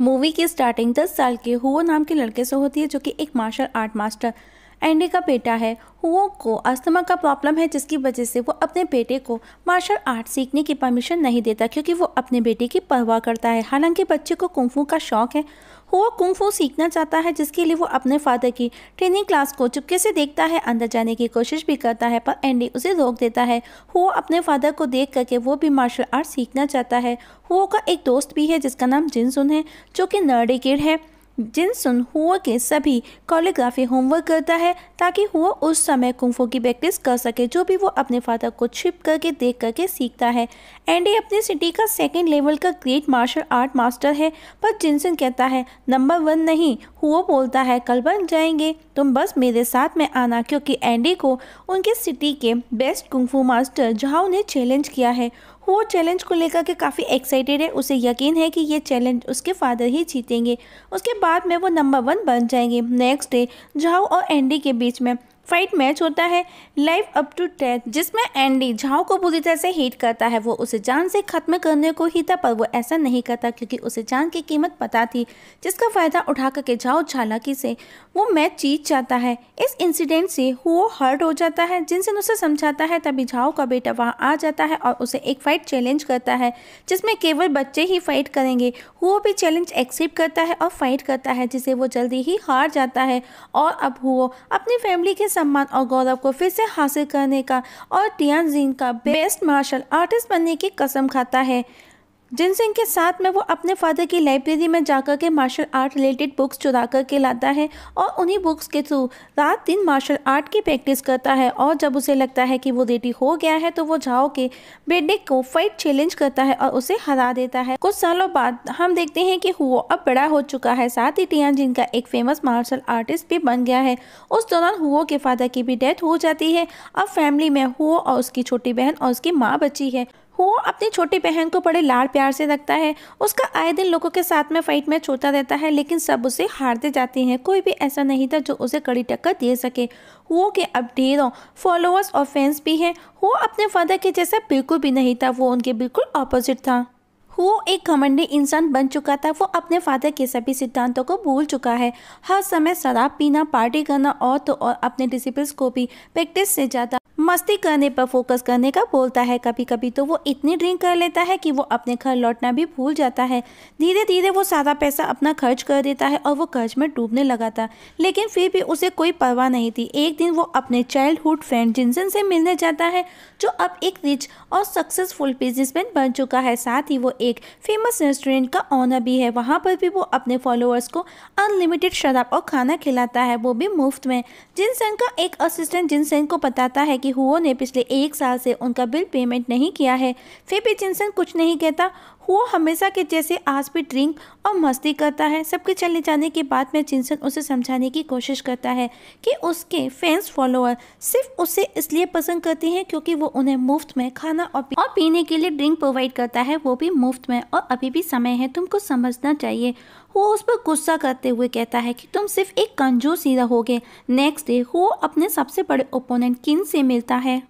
movie की starting दस साल के हुओ नाम के लड़के से होती है जो कि एक मार्शल आर्ट मास्टर एंडी का बेटा है हुओ को अस्थमा का प्रॉब्लम है जिसकी वजह से वो अपने बेटे को मार्शल आर्ट सीखने की परमिशन नहीं देता क्योंकि वो अपने बेटे की परवाह करता है हालांकि बच्चे को कुंफू का शौक है हुआ कुंफो सीखना चाहता है जिसके लिए वो अपने फादर की ट्रेनिंग क्लास को चुपके से देखता है अंदर जाने की कोशिश भी करता है पर एंडी उसे रोक देता है हुआ अपने फादर को देख करके वो भी मार्शल आर्ट सीखना चाहता है हुआ का एक दोस्त भी है जिसका नाम जिनसुन है जो कि नर्डे किड है जिनसुन हुआ के सभी कॉलीग्राफी होमवर्क करता है ताकि हुआ उस समय कुंफू की प्रैक्टिस कर सके जो भी वो अपने फादर को छिप करके देख करके सीखता है एंडी अपनी सिटी का सेकेंड लेवल का ग्रेट मार्शल आर्ट मास्टर है पर जिनसुन कहता है नंबर वन नहीं हुआ बोलता है कल बन जाएंगे तुम बस मेरे साथ में आना क्योंकि एंडी को उनके सिटी के बेस्ट कुंफू मास्टर जहाँ उन्हें चैलेंज किया है वो चैलेंज को लेकर के काफ़ी एक्साइटेड है उसे यकीन है कि ये चैलेंज उसके फादर ही जीतेंगे उसके बाद में वो नंबर वन बन जाएंगे नेक्स्ट डे जाओ और एंडी के बीच में फाइट मैच होता है लाइफ अप टू डेथ जिसमें एंडी झाओ को पूरी तरह से हेट करता है वो उसे जान से खत्म करने को ही था पर वो ऐसा नहीं करता क्योंकि उसे जान की कीमत पता थी जिसका फ़ायदा उठा करके झाओ चालाकी से वो मैच जीत जाता है इस इंसिडेंट से वो हर्ट हो जाता है जिनसे उसे समझाता है तभी झाओ का बेटा वहाँ आ जाता है और उसे एक फ़ाइट चैलेंज करता है जिसमें केवल बच्चे ही फाइट करेंगे वो भी चैलेंज एक्सेप्ट करता है और फाइट करता है जिसे वो जल्दी ही हार जाता है और अब हुओ अपनी फैमिली के सम्मान और गौरव को फिर से हासिल करने का और टियान जिंग का बेस्ट मार्शल आर्टिस्ट बनने की कसम खाता है जिन सिंह के साथ में वो अपने फादर की लाइब्रेरी में जाकर के मार्शल आर्ट रिलेटेड बुक्स चुरा करके लाता है और उन्हीं बुक्स के थ्रू रात दिन मार्शल आर्ट की प्रैक्टिस करता है और जब उसे लगता है कि वो रेडी हो गया है तो वो जाओ के बेडिक को फाइट चैलेंज करता है और उसे हरा देता है कुछ सालों बाद हम देखते हैं कि हुओ अब बड़ा हो चुका है साथ ही टियान जिनका एक फेमस मार्शल आर्टिस्ट भी बन गया है उस दौरान हुओ के फादर की भी डेथ हो जाती है अब फैमिली में हुओ और उसकी छोटी बहन और उसकी माँ बची है वो अपनी छोटी बहन को बड़े लाड़ प्यार से रखता है उसका आए दिन लोगों के साथ में फाइट मैच होता रहता है लेकिन सब उसे हारते जाते हैं कोई भी ऐसा नहीं था जो उसे कड़ी टक्कर दे सके वो के अब ढेरों फॉलोअर्स और फैंस भी हैं वो अपने फादर के जैसा बिल्कुल भी नहीं था वो उनके बिल्कुल अपोजिट था वो एक घमंडी इंसान बन चुका था वो अपने फादर के सभी सिद्धांतों को भूल चुका है हर समय शराब पीना पार्टी करना और तो और अपने डिसिपल्स को भी प्रैक्टिस से ज़्यादा मस्ती करने पर फोकस करने का बोलता है कभी कभी तो वो इतनी ड्रिंक कर लेता है कि वो अपने घर लौटना भी भूल जाता है धीरे धीरे वो सारा पैसा अपना खर्च कर देता है और वो कर्ज में डूबने लगा था लेकिन फिर भी उसे कोई परवाह नहीं थी एक दिन वो अपने चाइल्डहुड फ्रेंड जिनसन से मिलने जाता है जो अब एक रिच और सक्सेसफुल बिजनेसमैन बन चुका है साथ ही वो एक फेमस रेस्टोरेंट का ऑनर भी है वहाँ पर भी वो अपने फॉलोअर्स को अनलिमिटेड शराब और खाना खिलाता है वो भी मुफ्त में जिनसन का एक असिस्टेंट जिनसन को बताता है कि हुओ ने पिछले एक साल से उनका बिल पेमेंट नहीं किया है फिर भी जिनसन कुछ नहीं कहता हुओ हमेशा के जैसे आज भी ड्रिंक और मस्ती करता है सबके चले जाने के बाद में जिनसन उसे समझाने की कोशिश करता है कि उसके फैंस फॉलोअर सिर्फ उसे इसलिए पसंद करते हैं क्योंकि वो उन्हें मुफ्त में खाना और, पी और पीने के लिए ड्रिंक प्रोवाइड करता है वो भी मुफ्त में और अभी भी समय है तुमको समझना चाहिए वो उस पर गुस्सा करते हुए कहता है कि तुम सिर्फ एक कंजूस ही रहोगे नेक्स्ट डे वो अपने सबसे बड़े ओपोनेंट किन से मिलता है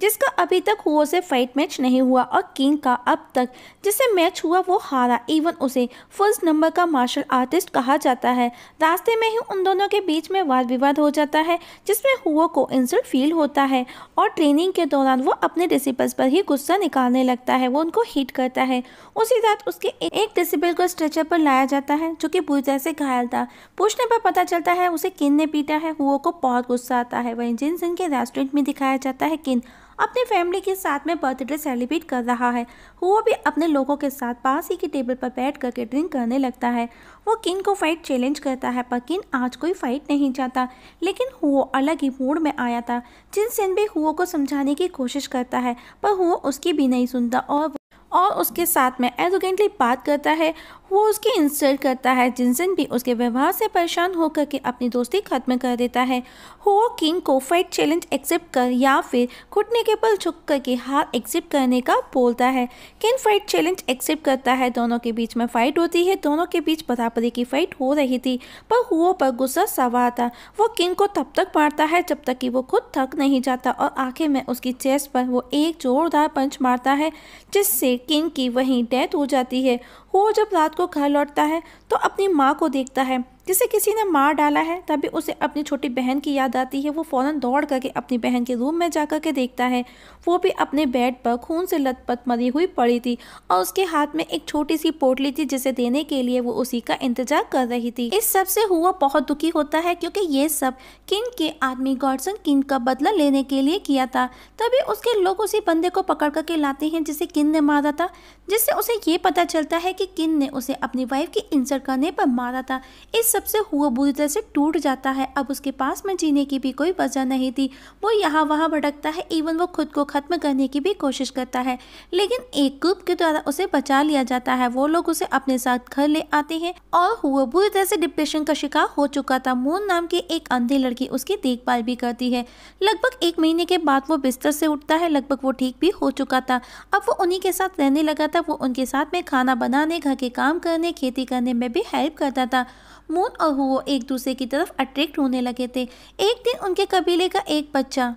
जिसका अभी तक हुओ से फाइट मैच नहीं हुआ और किंग का अब तक जिसे मैच हुआ वो हारा इवन उसे फर्स्ट नंबर का मार्शल आर्टिस्ट कहा जाता है रास्ते में ही उन दोनों के बीच में वाद विवाद हो जाता है जिसमें हुओ को इंसल्ट फील होता है और ट्रेनिंग के दौरान वो अपने डिसिपल्स पर ही गुस्सा निकालने लगता है वो उनको हीट करता है उसी रात उसके एक डिसिपल को स्ट्रेचर पर लाया जाता है जो कि बुरी तरह से घायल था पूछने पर पता चलता है उसे किन ने पीटा है हुओ को बहुत गुस्सा आता है वहीं जिन सिंह के रेस्टोरेंट में दिखाया जाता है किन अपने फैमिली के साथ में बर्थडे सेलिब्रेट कर रहा है वो भी अपने लोगों के साथ पास ही के टेबल पर बैठ करके ड्रिंक करने लगता है वो किन को फाइट चैलेंज करता है पर किन आज कोई फाइट नहीं जाता लेकिन हुओ अलग ही मूड में आया था जिन सिंह भी हुओ को समझाने की कोशिश करता है पर हुओ उसकी भी नहीं सुनता और और उसके साथ में एरोगेंटली बात करता है वो उसकी इंसल्ट करता है जिनसन भी उसके व्यवहार से परेशान होकर के अपनी दोस्ती खत्म कर देता है हो किंग को फाइट चैलेंज एक्सेप्ट कर या फिर घुटने के बल झुक करके हार एक्सेप्ट करने का बोलता है किंग फाइट चैलेंज एक्सेप्ट करता है दोनों के बीच में फाइट होती है दोनों के बीच बराबरी की फाइट हो रही थी पर हुओ पर गुस्सा सवार था वो किंग को तब तक मारता है जब तक कि वो खुद थक नहीं जाता और आखिर में उसकी चेस्ट पर वो एक जोरदार पंच मारता है जिससे किंग की वहीं डेथ हो जाती है हो जब रात को घर लौटता है तो अपनी माँ को देखता है जिसे किसी ने मार डाला है तभी उसे अपनी छोटी बहन की याद आती है वो फ़ौरन दौड़ करके अपनी बहन के रूम में जा करके के देखता है वो भी अपने बेड पर खून से लथपथ मरी हुई पड़ी थी और उसके हाथ में एक छोटी सी पोटली थी जिसे देने के लिए वो उसी का इंतजार कर रही थी इस सब से हुआ बहुत दुखी होता है क्योंकि ये सब किन के आदमी गॉडसन किन का बदला लेने के लिए किया था तभी उसके लोग उसी बंदे को पकड़ करके लाते हैं जिसे किंग ने मारा था जिससे उसे ये पता चलता है कि किंग ने उसे अपनी वाइफ की इंसर्ट करने पर मारा था इस सबसे हुआ बुरी तरह से टूट जाता है अब उसके पास में जीने की भी कोई वजह नहीं थी वो यहाँ वहाँ भटकता है इवन वो खुद को ख़त्म करने की भी कोशिश करता है लेकिन एक ग्रुप के द्वारा उसे बचा लिया जाता है वो लोग उसे अपने साथ घर ले आते हैं और हुआ बुरी तरह से डिप्रेशन का शिकार हो चुका था मून नाम की एक अंधी लड़की उसकी देखभाल भी करती है लगभग एक महीने के बाद वो बिस्तर से उठता है लगभग वो ठीक भी हो चुका था अब वो उन्हीं के साथ रहने लगा था वो उनके साथ में खाना बनाने घर के काम करने खेती करने में भी हेल्प करता था मून और वो एक दूसरे की तरफ अट्रैक्ट होने लगे थे एक दिन उनके कबीले का एक बच्चा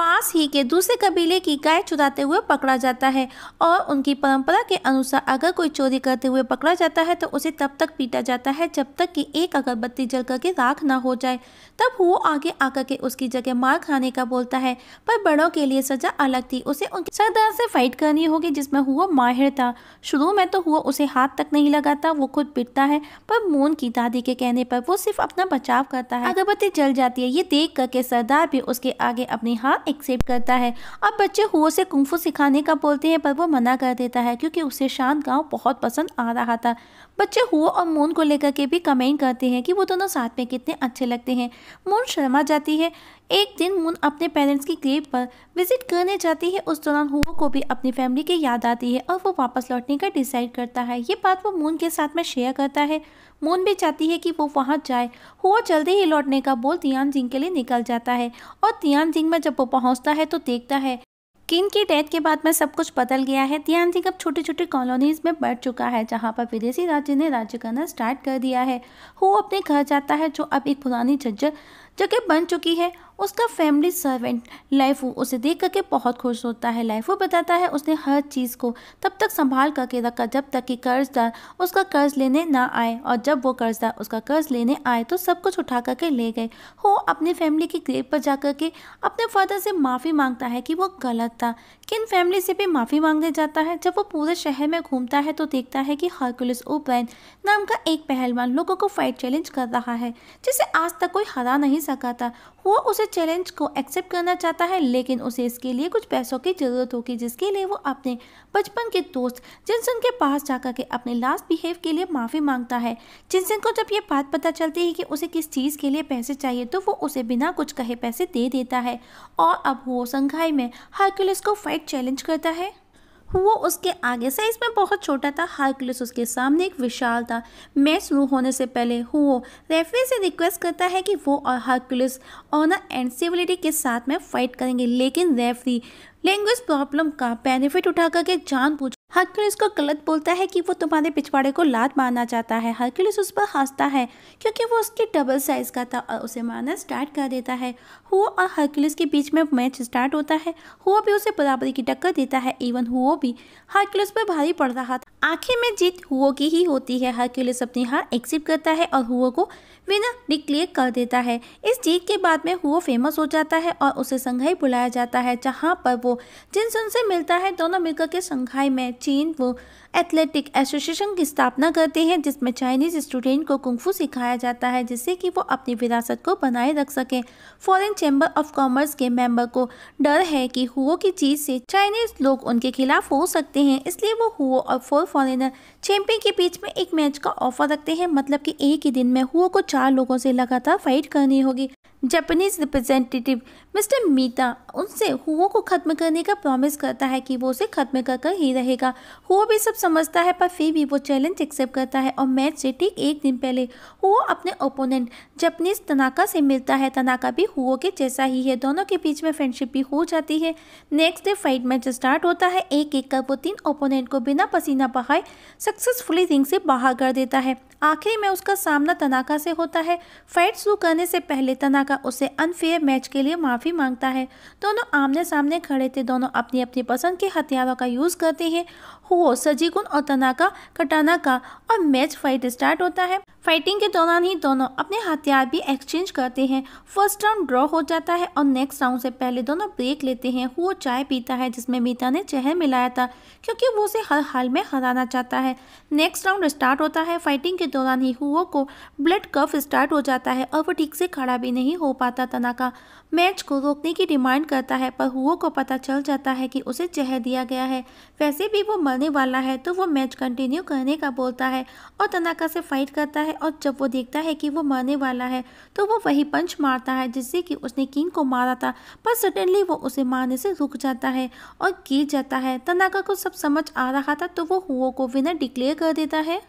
पास ही के दूसरे कबीले की गाय चुराते हुए पकड़ा जाता है और उनकी परंपरा के अनुसार अगर कोई चोरी करते हुए पकड़ा जाता है तो उसे तब तक पीटा जाता है जब तक कि एक अगरबत्ती जल करके राख ना हो जाए तब वो आगे आकर के उसकी जगह मार खाने का बोलता है पर बड़ों के लिए सजा अलग थी उसे उनकी सरदार से फाइट करनी होगी जिसमें हुआ माहिर था शुरू में तो हुआ उसे हाथ तक नहीं लगाता वो खुद पिटता है पर मोन की दादी के कहने पर वो सिर्फ अपना बचाव करता है अगरबत्ती जल जाती है ये देख करके सरदार भी उसके आगे अपने हाथ एक्सेप्ट करता है अब बच्चे हुओ से कुंफू सिखाने का बोलते हैं पर वो मना कर देता है क्योंकि उसे शांत गांव बहुत पसंद आ रहा था बच्चे हुओ और मून को लेकर के भी कमेंट करते हैं कि वो दोनों साथ में कितने अच्छे लगते हैं मून शर्मा जाती है एक दिन मून अपने पेरेंट्स की ग्रेव पर विजिट करने जाती है उस दौरान हुओ को भी अपनी फैमिली की याद आती है और वो वापस लौटने का डिसाइड करता है ये बात वो मून के साथ में शेयर करता है मून भी चाहती है कि वो वहाँ जाए हुआ जल्दी ही लौटने का बोल तियान जिंग के लिए निकल जाता है और तियान जिंग में जब वो पहुंचता है तो देखता है किन की डेथ के बाद में सब कुछ बदल गया है ध्यान सिंह अब छोटी छोटी कॉलोनीज में बढ़ चुका है जहां पर विदेशी राज्य ने राज्य करना स्टार्ट कर दिया है हु अपने घर जाता है जो अब एक पुरानी झज्जर जगह बन चुकी है उसका फैमिली सर्वेंट लाइफू उसे देख करके बहुत खुश होता है लाइफू बताता है उसने हर चीज़ को तब तक संभाल करके रखा जब तक कि कर्जदार उसका कर्ज लेने ना आए और जब वो कर्जदार उसका कर्ज लेने आए तो सब कुछ उठा करके ले गए हो अपनी फैमिली की ग्रेप पर जा करके अपने फादर से माफ़ी मांगता है कि वो गलत था किन फैमिली से भी माफ़ी मांगने जाता है जब वो पूरे शहर में घूमता है तो देखता है कि हरकुलिस ओब्रैन नाम का एक पहलवान लोगों को फाइट चैलेंज कर रहा है जिसे आज तक कोई हरा नहीं सका था वो उसे चैलेंज को एक्सेप्ट करना चाहता है लेकिन उसे इसके लिए कुछ पैसों की ज़रूरत होगी जिसके लिए वो अपने बचपन के दोस्त जिनसन के पास जाकर के अपने लास्ट बिहेव के लिए माफ़ी मांगता है जिनसन को जब ये बात पता चलती है कि उसे किस चीज़ के लिए पैसे चाहिए तो वो उसे बिना कुछ कहे पैसे दे देता है और अब वो संघाई में हरक्यूलिस को फाइट चैलेंज करता है वो उसके आगे साइज में बहुत छोटा था हारकुलस उसके सामने एक विशाल था मैच शुरू होने से पहले हुओ रेफरी से रिक्वेस्ट करता है कि वो और हारकुलस ऑनर एंड सिविलिटी के साथ में फाइट करेंगे लेकिन रेफरी लैंग्वेज प्रॉब्लम का बेनिफिट उठा करके पूछ हरक्यूलिस को गलत बोलता है कि वो तुम्हारे पिछवाड़े को लात मारना चाहता है हरक्यूलिस उस पर हंसता है क्योंकि वो उसके डबल साइज़ का था और उसे मारना स्टार्ट कर देता है हुआ और हरक्यूलिस के बीच में मैच स्टार्ट होता है हुआ भी उसे बराबरी की टक्कर देता है इवन हुआ भी हरक्यूलिस पर भारी पड़ रहा था आखिर में जीत हुओ की ही होती है हरक्यूलिस अपनी हार एक्सेप्ट करता है और हुओ को विनर डिक्लेयर कर देता है इस जीत के बाद में हुआ फेमस हो जाता है और उसे संघाई बुलाया जाता है जहाँ पर वो जिनसे मिलता है दोनों मिलकर के संघाई में चीन वो एथलेटिक एसोसिएशन की स्थापना करते हैं जिसमें चाइनीज स्टूडेंट को कुंगफू सिखाया जाता है जिससे कि वो अपनी विरासत को बनाए रख सकें फॉरेन चैम्बर ऑफ कॉमर्स के मेंबर को डर है कि हुओ की चीज से चाइनीज लोग उनके खिलाफ हो सकते हैं इसलिए वो हुओ और फोर फॉरेनर चैंपियन के बीच में एक मैच का ऑफर रखते हैं मतलब कि एक ही दिन में हुओ को चार लोगों से लगातार फाइट करनी होगी जापानीज रिप्रेजेंटेटिव मिस्टर मीता उनसे हुओ को ख़त्म करने का प्रॉमिस करता है कि वो उसे ख़त्म कर कर ही रहेगा हुओ भी सब समझता है पर फिर भी वो चैलेंज एक्सेप्ट करता है और मैच से ठीक एक दिन पहले हुओ अपने ओपोनेंट जापानीज तनाका से मिलता है तनाका भी हुओ के जैसा ही है दोनों के बीच में फ्रेंडशिप भी हो जाती है next day fight match start होता है एक एक कर वो तीन ओपोनेंट को बिना पसीना बहाए सक्सेसफुली रिंग से बाहर कर देता है आखिरी में उसका सामना तनाका से होता है फाइट शुरू करने से पहले तनाका उसे अनफेयर मैच के लिए माफ़ी मांगता है दोनों आमने सामने खड़े थे दोनों अपनी अपनी पसंद के हथियारों का यूज़ करते हैं हुओ सजीगुन और तनाका कटाना का और मैच फाइट स्टार्ट होता है फाइटिंग के दौरान ही दोनों अपने हथियार भी एक्सचेंज करते हैं फर्स्ट राउंड ड्रॉ हो जाता है और नेक्स्ट राउंड से पहले दोनों ब्रेक लेते हैं हुओ चाय पीता है जिसमें मीता ने चेहर मिलाया था क्योंकि वो उसे हर हाल में हराना चाहता है नेक्स्ट राउंड स्टार्ट होता है फाइटिंग के दौरान ही हुओ को ब्लड कफ स्टार्ट हो जाता है और वो ठीक से खड़ा भी नहीं हो पाता तनाका मैच को रोकने की डिमांड करता है पर हुओ को पता चल जाता है कि उसे चेहर दिया गया है वैसे भी वो मर आने वाला है तो वो मैच कंटिन्यू करने का बोलता है और तनाका से फाइट करता है और जब वो देखता है कि वो मरने वाला है तो वो वही पंच मारता है जिससे कि उसने किंग को मारा था पर सडनली वो उसे मारने से रुक जाता है और गिर जाता है तनाका को सब समझ आ रहा था तो वो हुओ को विनर डिक्लेयर कर देता है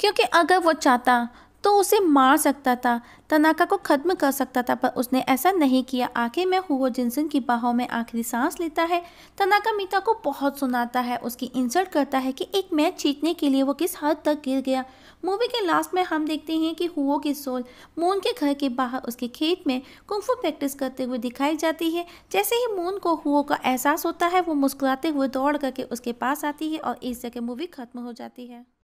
क्योंकि अगर वो चाहता तो उसे मार सकता था तनाका को ख़त्म कर सकता था पर उसने ऐसा नहीं किया आखिर में हुओ जिनसन की बाहों में आखिरी सांस लेता है तनाका मीता को बहुत सुनाता है उसकी इंसल्ट करता है कि एक मैच जीतने के लिए वो किस हद तक गिर गया मूवी के लास्ट में हम देखते हैं कि हुओ की सोल मून के घर के बाहर उसके खेत में कुंफू प्रैक्टिस करते हुए दिखाई जाती है जैसे ही मून को हुओ का एहसास होता है वो मुस्कुराते हुए दौड़ करके उसके पास आती है और इस जगह मूवी खत्म हो जाती है